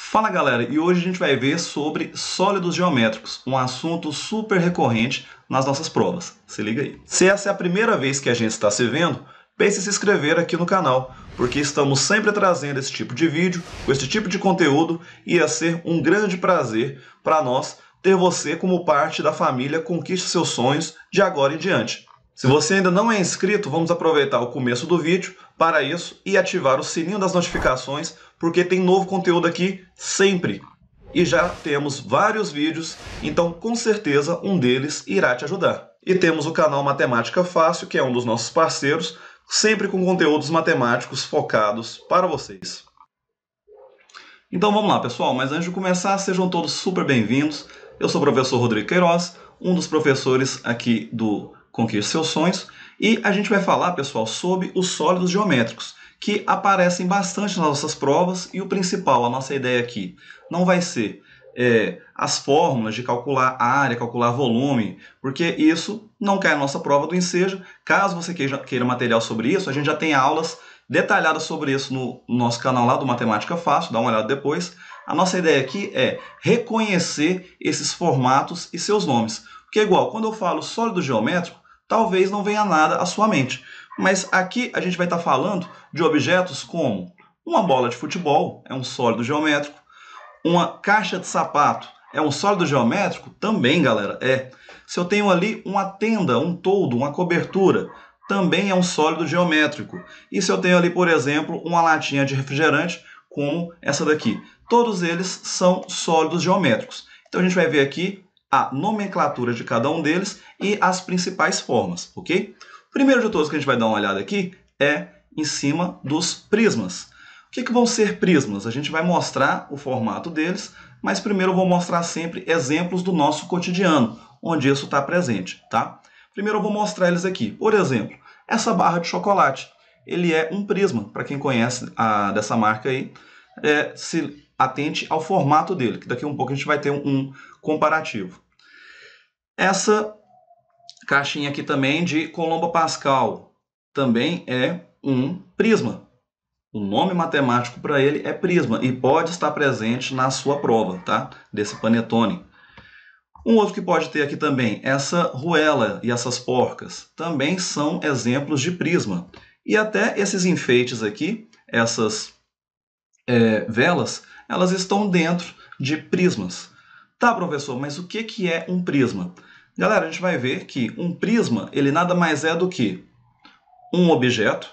Fala galera, e hoje a gente vai ver sobre sólidos geométricos, um assunto super recorrente nas nossas provas. Se liga aí. Se essa é a primeira vez que a gente está se vendo, pense em se inscrever aqui no canal, porque estamos sempre trazendo esse tipo de vídeo, com esse tipo de conteúdo, e ia ser um grande prazer para nós ter você como parte da família Conquiste Seus Sonhos de agora em diante. Se você ainda não é inscrito, vamos aproveitar o começo do vídeo para isso e ativar o sininho das notificações, porque tem novo conteúdo aqui sempre. E já temos vários vídeos, então com certeza um deles irá te ajudar. E temos o canal Matemática Fácil, que é um dos nossos parceiros, sempre com conteúdos matemáticos focados para vocês. Então vamos lá, pessoal, mas antes de começar, sejam todos super bem-vindos. Eu sou o professor Rodrigo Queiroz, um dos professores aqui do Conquiste Seus Sonhos, e a gente vai falar, pessoal, sobre os sólidos geométricos, que aparecem bastante nas nossas provas, e o principal, a nossa ideia aqui, não vai ser é, as fórmulas de calcular área, calcular volume, porque isso não cai na nossa prova do Enseja. Caso você queira, queira material sobre isso, a gente já tem aulas detalhadas sobre isso no, no nosso canal lá do Matemática Fácil, dá uma olhada depois. A nossa ideia aqui é reconhecer esses formatos e seus nomes. Porque é igual, quando eu falo sólido geométrico, talvez não venha nada à sua mente. Mas aqui a gente vai estar tá falando de objetos como uma bola de futebol, é um sólido geométrico, uma caixa de sapato, é um sólido geométrico? Também, galera, é. Se eu tenho ali uma tenda, um toldo, uma cobertura, também é um sólido geométrico. E se eu tenho ali, por exemplo, uma latinha de refrigerante, como essa daqui? Todos eles são sólidos geométricos. Então a gente vai ver aqui a nomenclatura de cada um deles e as principais formas, ok? O primeiro de todos que a gente vai dar uma olhada aqui é em cima dos prismas. O que, que vão ser prismas? A gente vai mostrar o formato deles, mas primeiro eu vou mostrar sempre exemplos do nosso cotidiano, onde isso está presente, tá? Primeiro eu vou mostrar eles aqui. Por exemplo, essa barra de chocolate, ele é um prisma, para quem conhece a, dessa marca aí, é, se atente ao formato dele, que daqui a um pouco a gente vai ter um, um comparativo. Essa caixinha aqui também de Colombo Pascal também é um prisma. O nome matemático para ele é prisma e pode estar presente na sua prova, tá? Desse panetone. Um outro que pode ter aqui também, essa ruela e essas porcas, também são exemplos de prisma. E até esses enfeites aqui, essas é, velas, elas estão dentro de prismas. Tá, professor, mas o que, que é um prisma? Galera, a gente vai ver que um prisma, ele nada mais é do que um objeto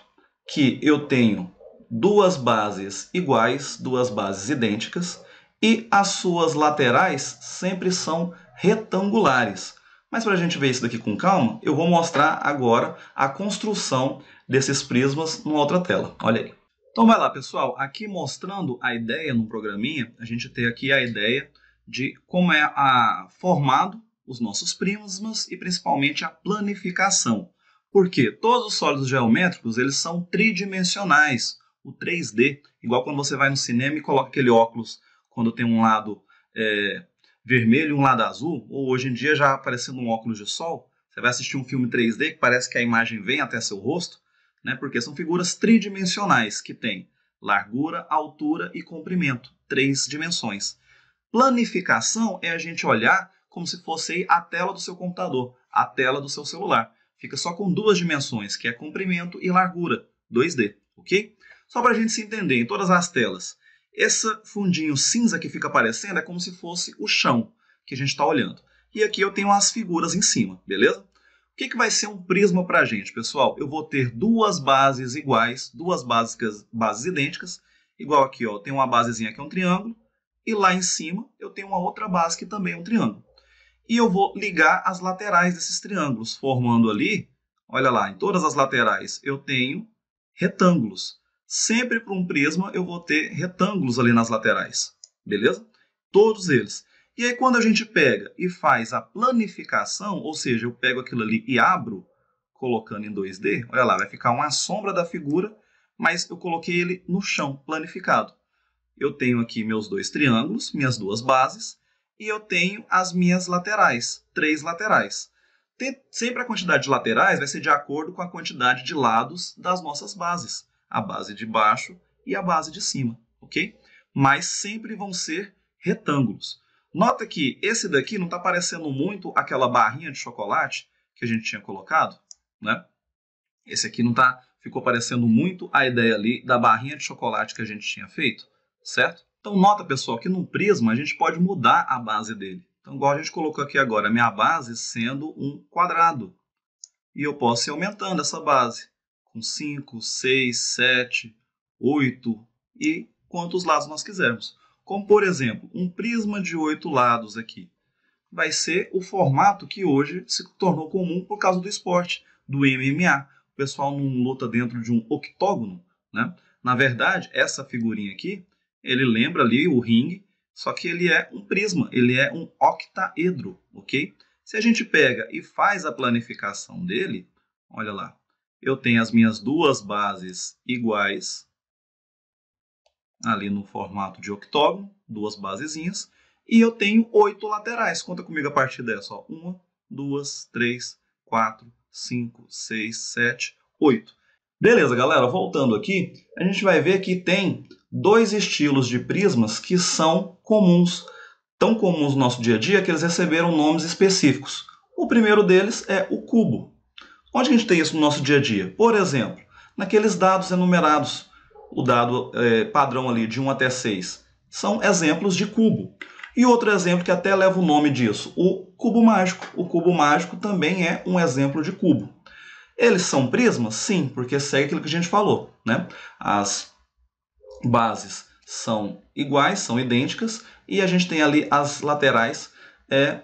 que eu tenho duas bases iguais, duas bases idênticas, e as suas laterais sempre são retangulares. Mas para a gente ver isso daqui com calma, eu vou mostrar agora a construção desses prismas numa outra tela. Olha aí. Então vai lá, pessoal. Aqui mostrando a ideia num programinha, a gente tem aqui a ideia de como é a, formado os nossos prismas e principalmente a planificação. Porque todos os sólidos geométricos eles são tridimensionais, o 3D, igual quando você vai no cinema e coloca aquele óculos quando tem um lado é, vermelho e um lado azul, ou hoje em dia já aparecendo um óculos de sol, você vai assistir um filme 3D que parece que a imagem vem até seu rosto, né? porque são figuras tridimensionais que têm largura, altura e comprimento, três dimensões. Planificação é a gente olhar como se fosse a tela do seu computador, a tela do seu celular. Fica só com duas dimensões, que é comprimento e largura, 2D, ok? Só para a gente se entender, em todas as telas, esse fundinho cinza que fica aparecendo é como se fosse o chão que a gente está olhando. E aqui eu tenho as figuras em cima, beleza? O que, que vai ser um prisma para a gente, pessoal? Eu vou ter duas bases iguais, duas básicas, bases idênticas, igual aqui, ó, tem uma basezinha que é um triângulo, e lá em cima eu tenho uma outra base que também é um triângulo. E eu vou ligar as laterais desses triângulos, formando ali, olha lá, em todas as laterais eu tenho retângulos. Sempre para um prisma eu vou ter retângulos ali nas laterais, beleza? Todos eles. E aí quando a gente pega e faz a planificação, ou seja, eu pego aquilo ali e abro, colocando em 2D, olha lá, vai ficar uma sombra da figura, mas eu coloquei ele no chão, planificado eu tenho aqui meus dois triângulos, minhas duas bases, e eu tenho as minhas laterais, três laterais. Tem, sempre a quantidade de laterais vai ser de acordo com a quantidade de lados das nossas bases, a base de baixo e a base de cima, ok? Mas sempre vão ser retângulos. Nota que esse daqui não está parecendo muito aquela barrinha de chocolate que a gente tinha colocado, né? Esse aqui não tá, ficou parecendo muito a ideia ali da barrinha de chocolate que a gente tinha feito certo? Então nota, pessoal, que num prisma a gente pode mudar a base dele. Então, igual a gente colocou aqui agora, minha base sendo um quadrado. E eu posso ir aumentando essa base com 5, 6, 7, 8 e quantos lados nós quisermos. Como, por exemplo, um prisma de 8 lados aqui. Vai ser o formato que hoje se tornou comum por causa do esporte, do MMA. O pessoal não luta dentro de um octógono, né? Na verdade, essa figurinha aqui ele lembra ali o ringue, só que ele é um prisma, ele é um octaedro, ok? Se a gente pega e faz a planificação dele, olha lá, eu tenho as minhas duas bases iguais, ali no formato de octógono, duas basezinhas, e eu tenho oito laterais. Conta comigo a partir dessa, ó. Uma, duas, três, quatro, cinco, seis, sete, oito. Beleza, galera, voltando aqui, a gente vai ver que tem dois estilos de prismas que são comuns, tão comuns no nosso dia a dia que eles receberam nomes específicos. O primeiro deles é o cubo. Onde a gente tem isso no nosso dia a dia? Por exemplo, naqueles dados enumerados, o dado é, padrão ali de 1 até 6, são exemplos de cubo. E outro exemplo que até leva o nome disso, o cubo mágico. O cubo mágico também é um exemplo de cubo. Eles são prismas? Sim, porque segue aquilo que a gente falou. Né? As bases são iguais, são idênticas, e a gente tem ali as laterais é,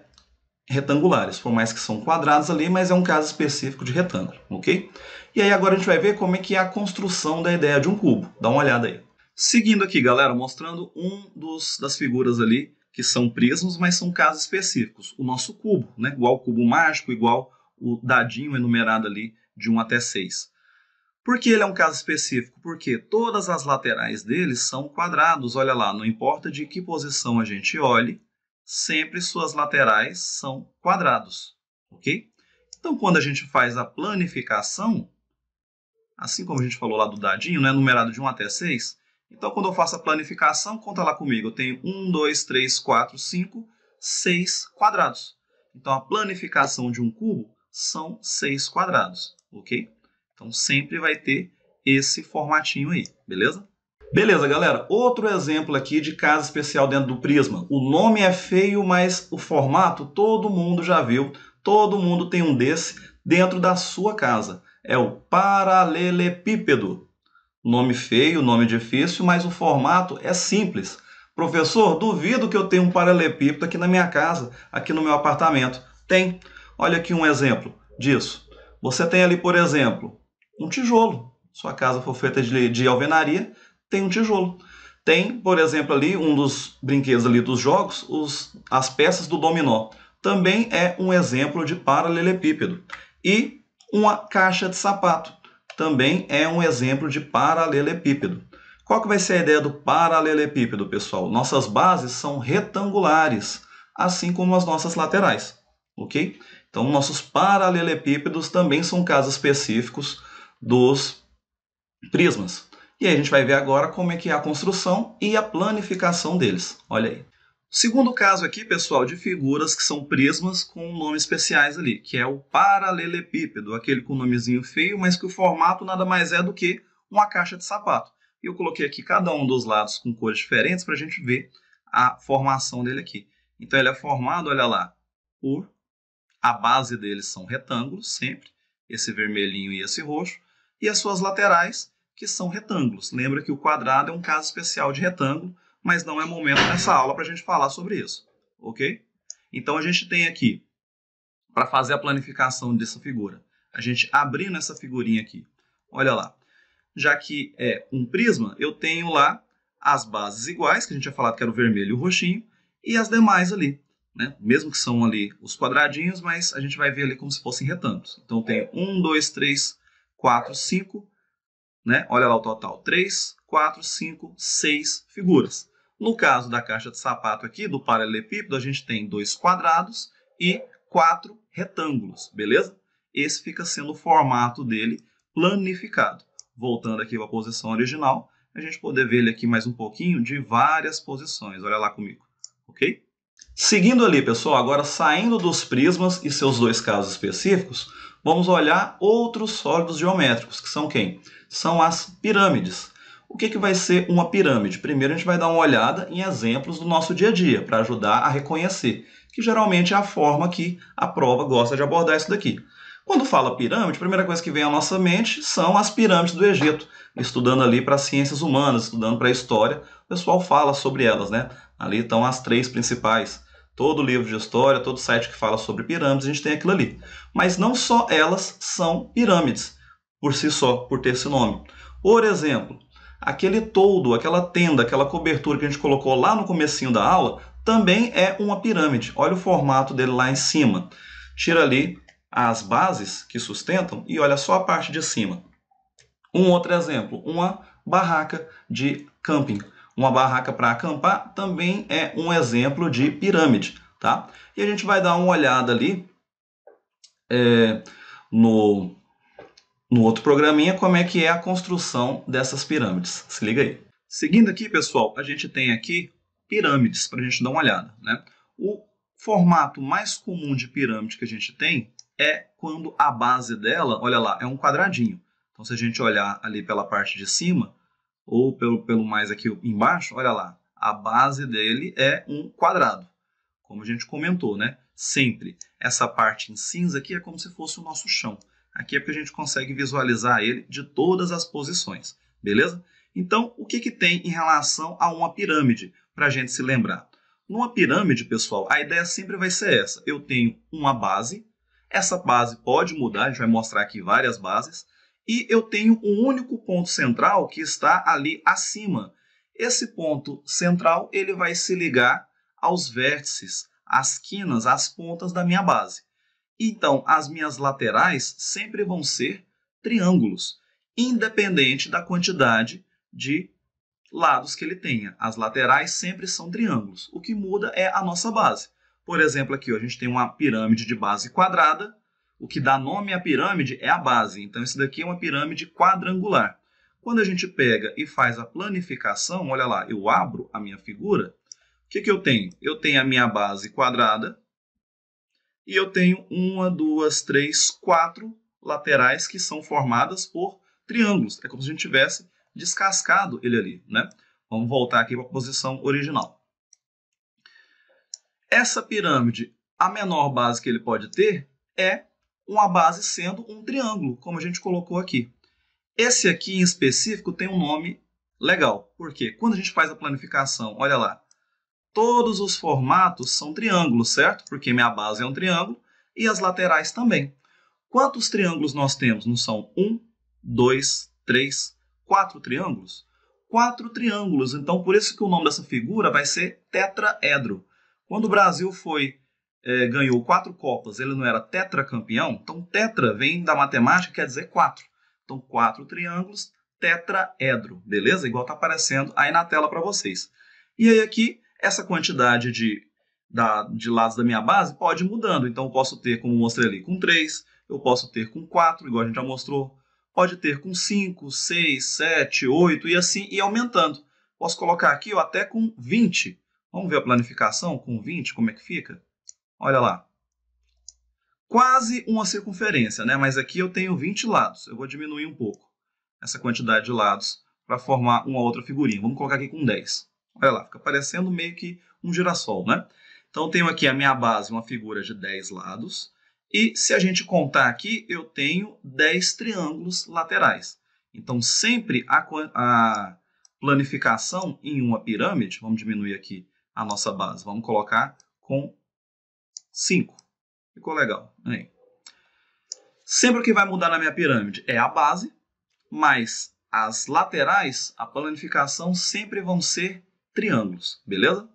retangulares, por mais que são quadrados ali, mas é um caso específico de retângulo, ok? E aí agora a gente vai ver como é que é a construção da ideia de um cubo. Dá uma olhada aí. Seguindo aqui, galera, mostrando um dos, das figuras ali que são prismos, mas são casos específicos. O nosso cubo, né? igual o cubo mágico, igual o dadinho enumerado ali de 1 até 6. Por que ele é um caso específico? Porque todas as laterais dele são quadrados. Olha lá, não importa de que posição a gente olhe, sempre suas laterais são quadrados, ok? Então, quando a gente faz a planificação, assim como a gente falou lá do dadinho, né, numerado de 1 até 6, então quando eu faço a planificação, conta lá comigo, eu tenho 1, 2, 3, 4, 5, 6 quadrados. Então, a planificação de um cubo são 6 quadrados, ok? Então sempre vai ter esse formatinho aí, beleza? Beleza, galera. Outro exemplo aqui de caso especial dentro do Prisma. O nome é feio, mas o formato todo mundo já viu. Todo mundo tem um desse dentro da sua casa. É o paralelepípedo. Nome feio, nome difícil, mas o formato é simples. Professor, duvido que eu tenha um paralelepípedo aqui na minha casa, aqui no meu apartamento. Tem. Olha aqui um exemplo disso. Você tem ali, por exemplo, um tijolo. Sua casa for feita de, de alvenaria, tem um tijolo. Tem, por exemplo, ali um dos brinquedos ali dos jogos, os, as peças do dominó. Também é um exemplo de paralelepípedo. E uma caixa de sapato também é um exemplo de paralelepípedo. Qual que vai ser a ideia do paralelepípedo, pessoal? Nossas bases são retangulares, assim como as nossas laterais, ok? Então, nossos paralelepípedos também são casos específicos dos prismas. E aí a gente vai ver agora como é que é a construção e a planificação deles. Olha aí. Segundo caso aqui, pessoal, de figuras que são prismas com nomes especiais ali, que é o paralelepípedo, aquele com nomezinho feio, mas que o formato nada mais é do que uma caixa de sapato. E eu coloquei aqui cada um dos lados com cores diferentes para a gente ver a formação dele aqui. Então ele é formado, olha lá, por a base deles são retângulos sempre, esse vermelhinho e esse roxo, e as suas laterais, que são retângulos. Lembra que o quadrado é um caso especial de retângulo, mas não é momento nessa aula para a gente falar sobre isso, ok? Então a gente tem aqui, para fazer a planificação dessa figura, a gente abrindo essa figurinha aqui, olha lá, já que é um prisma, eu tenho lá as bases iguais, que a gente já falado que era o vermelho e o roxinho, e as demais ali, né? mesmo que são ali os quadradinhos, mas a gente vai ver ali como se fossem retângulos. Então tem 1, 2, 3, 4, 5, né? Olha lá o total, 3, 4, 5, 6 figuras. No caso da caixa de sapato aqui, do paralelepípedo, a gente tem dois quadrados e quatro retângulos, beleza? Esse fica sendo o formato dele planificado. Voltando aqui para a posição original, a gente poder ver ele aqui mais um pouquinho de várias posições. Olha lá comigo, ok? Seguindo ali, pessoal, agora saindo dos prismas e seus dois casos específicos, vamos olhar outros sólidos geométricos, que são quem? São as pirâmides. O que, que vai ser uma pirâmide? Primeiro a gente vai dar uma olhada em exemplos do nosso dia a dia, para ajudar a reconhecer, que geralmente é a forma que a prova gosta de abordar isso daqui. Quando fala pirâmide, a primeira coisa que vem à nossa mente são as pirâmides do Egito. Estudando ali para ciências humanas, estudando para a história, o pessoal fala sobre elas, né? Ali estão as três principais. Todo livro de história, todo site que fala sobre pirâmides, a gente tem aquilo ali. Mas não só elas são pirâmides, por si só, por ter esse nome. Por exemplo, aquele toldo, aquela tenda, aquela cobertura que a gente colocou lá no comecinho da aula, também é uma pirâmide. Olha o formato dele lá em cima. Tira ali as bases que sustentam e olha só a parte de cima. Um outro exemplo, uma barraca de camping. Uma barraca para acampar também é um exemplo de pirâmide, tá? E a gente vai dar uma olhada ali é, no, no outro programinha como é que é a construção dessas pirâmides. Se liga aí. Seguindo aqui, pessoal, a gente tem aqui pirâmides para a gente dar uma olhada, né? O formato mais comum de pirâmide que a gente tem é quando a base dela, olha lá, é um quadradinho. Então, se a gente olhar ali pela parte de cima, ou pelo, pelo mais aqui embaixo, olha lá, a base dele é um quadrado, como a gente comentou, né? Sempre essa parte em cinza aqui é como se fosse o nosso chão. Aqui é porque a gente consegue visualizar ele de todas as posições, beleza? Então, o que, que tem em relação a uma pirâmide, para a gente se lembrar? Numa pirâmide, pessoal, a ideia sempre vai ser essa. Eu tenho uma base, essa base pode mudar, a gente vai mostrar aqui várias bases, e eu tenho um único ponto central que está ali acima. Esse ponto central ele vai se ligar aos vértices, às quinas, às pontas da minha base. Então, as minhas laterais sempre vão ser triângulos, independente da quantidade de lados que ele tenha. As laterais sempre são triângulos. O que muda é a nossa base. Por exemplo, aqui ó, a gente tem uma pirâmide de base quadrada o que dá nome à pirâmide é a base. Então, isso daqui é uma pirâmide quadrangular. Quando a gente pega e faz a planificação, olha lá, eu abro a minha figura, o que, que eu tenho? Eu tenho a minha base quadrada e eu tenho uma, duas, três, quatro laterais que são formadas por triângulos. É como se a gente tivesse descascado ele ali. Né? Vamos voltar aqui para a posição original. Essa pirâmide, a menor base que ele pode ter é uma base sendo um triângulo, como a gente colocou aqui. Esse aqui em específico tem um nome legal, porque quando a gente faz a planificação, olha lá, todos os formatos são triângulos, certo? Porque minha base é um triângulo e as laterais também. Quantos triângulos nós temos? Não são um, dois, três, quatro triângulos? Quatro triângulos, então por isso que o nome dessa figura vai ser tetraedro. Quando o Brasil foi é, ganhou quatro Copas, ele não era tetracampeão? Então, tetra vem da matemática, quer dizer quatro. Então, quatro triângulos, tetraedro, beleza? Igual está aparecendo aí na tela para vocês. E aí aqui, essa quantidade de, da, de lados da minha base pode ir mudando. Então, eu posso ter, como mostrei ali, com três eu posso ter com quatro igual a gente já mostrou, pode ter com 5, 6, 7, 8 e assim, e aumentando. Posso colocar aqui ó, até com 20. Vamos ver a planificação com 20, como é que fica? Olha lá. Quase uma circunferência, né? mas aqui eu tenho 20 lados. Eu vou diminuir um pouco essa quantidade de lados para formar uma outra figurinha. Vamos colocar aqui com 10. Olha lá, fica parecendo meio que um girassol, né? Então, eu tenho aqui a minha base, uma figura de 10 lados. E se a gente contar aqui, eu tenho 10 triângulos laterais. Então, sempre a, a planificação em uma pirâmide, vamos diminuir aqui a nossa base, vamos colocar com 5. Ficou legal. Aí. Sempre o que vai mudar na minha pirâmide é a base, mas as laterais, a planificação sempre vão ser triângulos, beleza?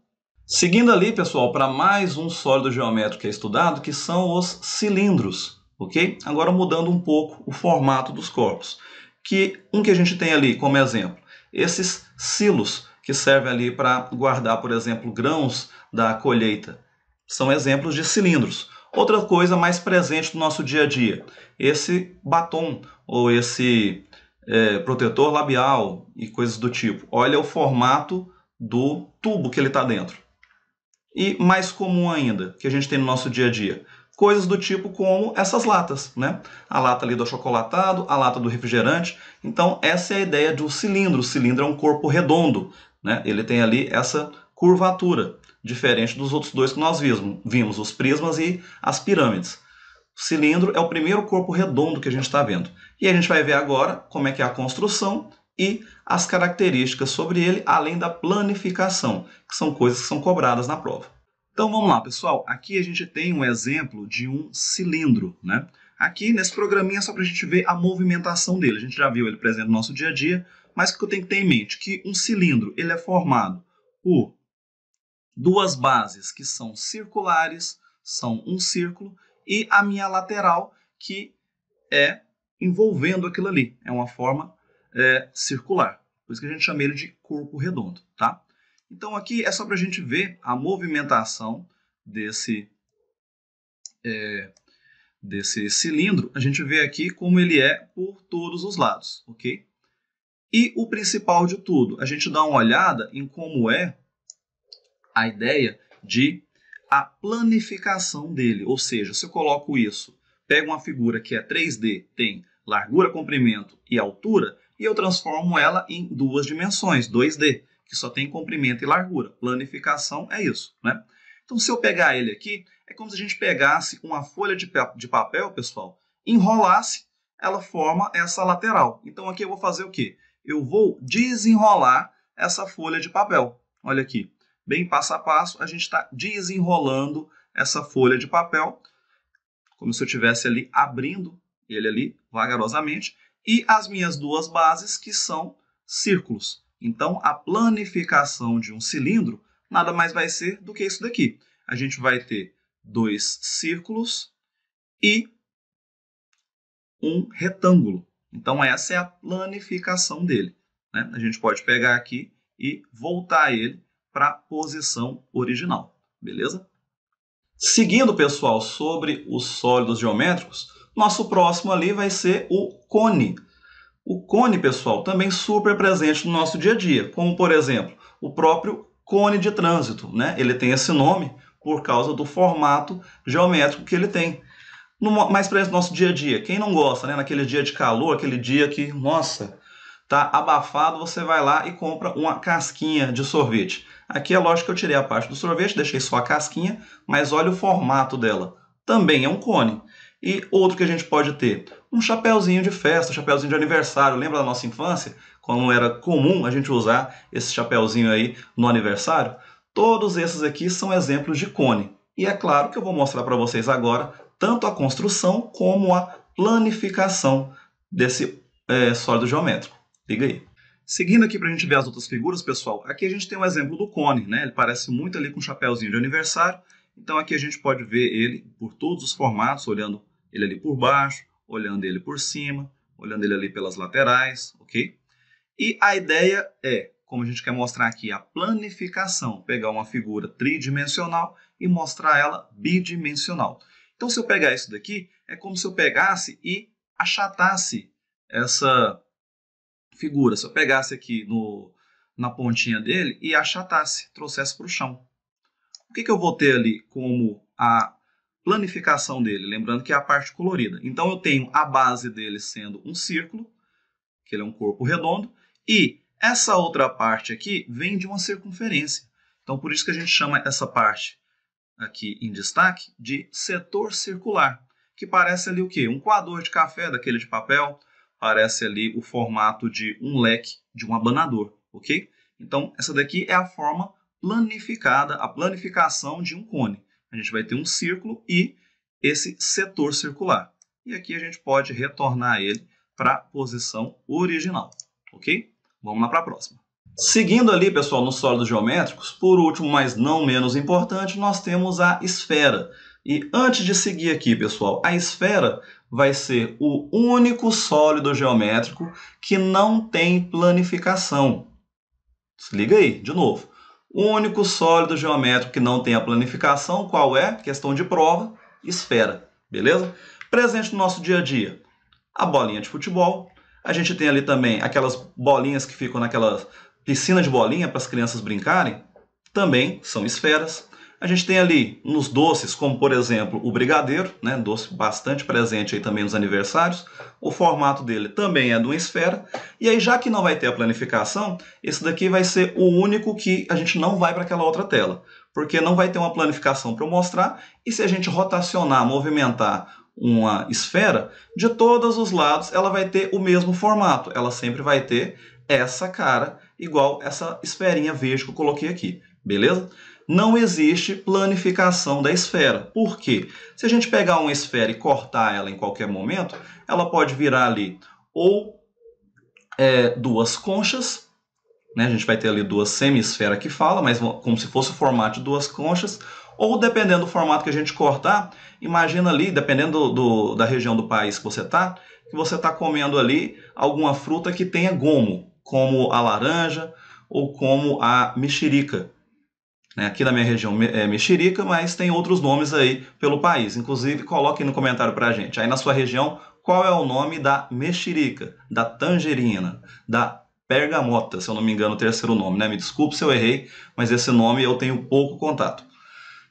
Seguindo ali, pessoal, para mais um sólido geométrico que é estudado, que são os cilindros, ok? Agora mudando um pouco o formato dos corpos. Que um que a gente tem ali como exemplo, esses silos que servem ali para guardar, por exemplo, grãos da colheita são exemplos de cilindros. Outra coisa mais presente no nosso dia a dia, esse batom ou esse é, protetor labial e coisas do tipo. Olha o formato do tubo que ele está dentro. E mais comum ainda, que a gente tem no nosso dia a dia, coisas do tipo como essas latas, né? A lata ali do achocolatado, a lata do refrigerante. Então, essa é a ideia de um cilindro. O cilindro é um corpo redondo, né? Ele tem ali essa curvatura diferente dos outros dois que nós vimos, vimos os prismas e as pirâmides. O cilindro é o primeiro corpo redondo que a gente está vendo. E a gente vai ver agora como é que é a construção e as características sobre ele, além da planificação, que são coisas que são cobradas na prova. Então vamos lá, pessoal. Aqui a gente tem um exemplo de um cilindro, né? Aqui nesse programinha é só para a gente ver a movimentação dele. A gente já viu ele presente no nosso dia a dia, mas o que eu tenho que ter em mente? Que um cilindro ele é formado por duas bases que são circulares, são um círculo, e a minha lateral que é envolvendo aquilo ali, é uma forma é, circular. Por isso que a gente chama ele de corpo redondo, tá? Então aqui é só para a gente ver a movimentação desse, é, desse cilindro. A gente vê aqui como ele é por todos os lados, ok? E o principal de tudo, a gente dá uma olhada em como é a ideia de a planificação dele. Ou seja, se eu coloco isso, pego uma figura que é 3D, tem largura, comprimento e altura, e eu transformo ela em duas dimensões, 2D, que só tem comprimento e largura. Planificação é isso, né? Então, se eu pegar ele aqui, é como se a gente pegasse uma folha de, de papel, pessoal, enrolasse, ela forma essa lateral. Então, aqui eu vou fazer o quê? Eu vou desenrolar essa folha de papel. Olha aqui bem passo a passo, a gente está desenrolando essa folha de papel, como se eu estivesse ali abrindo ele ali vagarosamente, e as minhas duas bases que são círculos. Então, a planificação de um cilindro nada mais vai ser do que isso daqui. A gente vai ter dois círculos e um retângulo. Então, essa é a planificação dele. Né? A gente pode pegar aqui e voltar ele para a posição original, beleza? Seguindo, pessoal, sobre os sólidos geométricos, nosso próximo ali vai ser o cone. O cone, pessoal, também super presente no nosso dia a dia, como, por exemplo, o próprio cone de trânsito. Né? Ele tem esse nome por causa do formato geométrico que ele tem. No, mas para esse nosso dia a dia, quem não gosta, né? naquele dia de calor, aquele dia que, nossa, tá abafado, você vai lá e compra uma casquinha de sorvete. Aqui é lógico que eu tirei a parte do sorvete, deixei só a casquinha, mas olha o formato dela. Também é um cone. E outro que a gente pode ter, um chapéuzinho de festa, chapéuzinho de aniversário. Lembra da nossa infância? Como era comum a gente usar esse chapéuzinho aí no aniversário? Todos esses aqui são exemplos de cone. E é claro que eu vou mostrar para vocês agora tanto a construção como a planificação desse é, sólido geométrico. Liga aí. Seguindo aqui para a gente ver as outras figuras, pessoal, aqui a gente tem um exemplo do cone, né? Ele parece muito ali com um chapéuzinho de aniversário, então aqui a gente pode ver ele por todos os formatos, olhando ele ali por baixo, olhando ele por cima, olhando ele ali pelas laterais, ok? E a ideia é, como a gente quer mostrar aqui, a planificação, pegar uma figura tridimensional e mostrar ela bidimensional. Então, se eu pegar isso daqui, é como se eu pegasse e achatasse essa figura, se eu pegasse aqui no, na pontinha dele e achatasse, trouxesse para o chão. O que, que eu vou ter ali como a planificação dele? Lembrando que é a parte colorida. Então eu tenho a base dele sendo um círculo, que ele é um corpo redondo, e essa outra parte aqui vem de uma circunferência. Então por isso que a gente chama essa parte aqui em destaque de setor circular, que parece ali o quê? Um coador de café daquele de papel, parece ali o formato de um leque de um abanador, ok? Então, essa daqui é a forma planificada, a planificação de um cone. A gente vai ter um círculo e esse setor circular. E aqui a gente pode retornar ele para a posição original, ok? Vamos lá para a próxima. Seguindo ali, pessoal, nos sólidos geométricos, por último, mas não menos importante, nós temos a esfera. E antes de seguir aqui, pessoal, a esfera vai ser o único sólido geométrico que não tem planificação. Se liga aí, de novo. O único sólido geométrico que não tem a planificação, qual é? Questão de prova, esfera, beleza? Presente no nosso dia a dia, a bolinha de futebol. A gente tem ali também aquelas bolinhas que ficam naquela piscina de bolinha para as crianças brincarem, também são esferas. A gente tem ali nos doces, como por exemplo o brigadeiro, né, doce bastante presente aí também nos aniversários. O formato dele também é de uma esfera. E aí, já que não vai ter a planificação, esse daqui vai ser o único que a gente não vai para aquela outra tela, porque não vai ter uma planificação para mostrar. E se a gente rotacionar, movimentar uma esfera, de todos os lados ela vai ter o mesmo formato. Ela sempre vai ter essa cara, igual essa esferinha verde que eu coloquei aqui, beleza? não existe planificação da esfera. Por quê? Se a gente pegar uma esfera e cortar ela em qualquer momento, ela pode virar ali ou é, duas conchas, né? a gente vai ter ali duas semisferas que fala, mas como se fosse o formato de duas conchas, ou dependendo do formato que a gente cortar, imagina ali, dependendo do, do, da região do país que você está, que você está comendo ali alguma fruta que tenha gomo, como a laranja ou como a mexerica. Né? Aqui na minha região é mexerica, mas tem outros nomes aí pelo país. Inclusive, coloque no comentário para a gente. Aí na sua região, qual é o nome da mexerica, da tangerina, da bergamota, se eu não me engano, o terceiro nome, né? Me desculpe se eu errei, mas esse nome eu tenho pouco contato.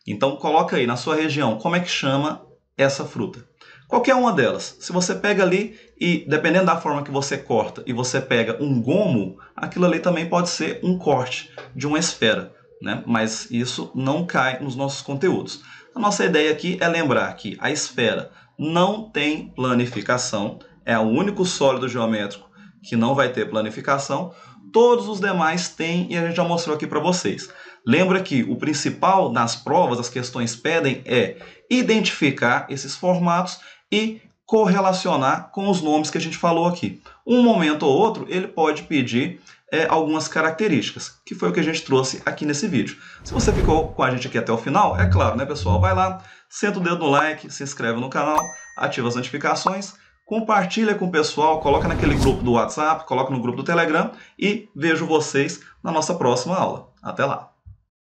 Então, coloca aí na sua região como é que chama essa fruta. Qualquer uma delas. Se você pega ali e, dependendo da forma que você corta, e você pega um gomo, aquilo ali também pode ser um corte de uma esfera né? mas isso não cai nos nossos conteúdos. A nossa ideia aqui é lembrar que a esfera não tem planificação, é o único sólido geométrico que não vai ter planificação, todos os demais têm e a gente já mostrou aqui para vocês. Lembra que o principal nas provas, as questões pedem, é identificar esses formatos e correlacionar com os nomes que a gente falou aqui. Um momento ou outro, ele pode pedir é, algumas características, que foi o que a gente trouxe aqui nesse vídeo. Se você ficou com a gente aqui até o final, é claro, né pessoal? Vai lá, senta o dedo no like, se inscreve no canal, ativa as notificações, compartilha com o pessoal, coloca naquele grupo do WhatsApp, coloca no grupo do Telegram e vejo vocês na nossa próxima aula. Até lá!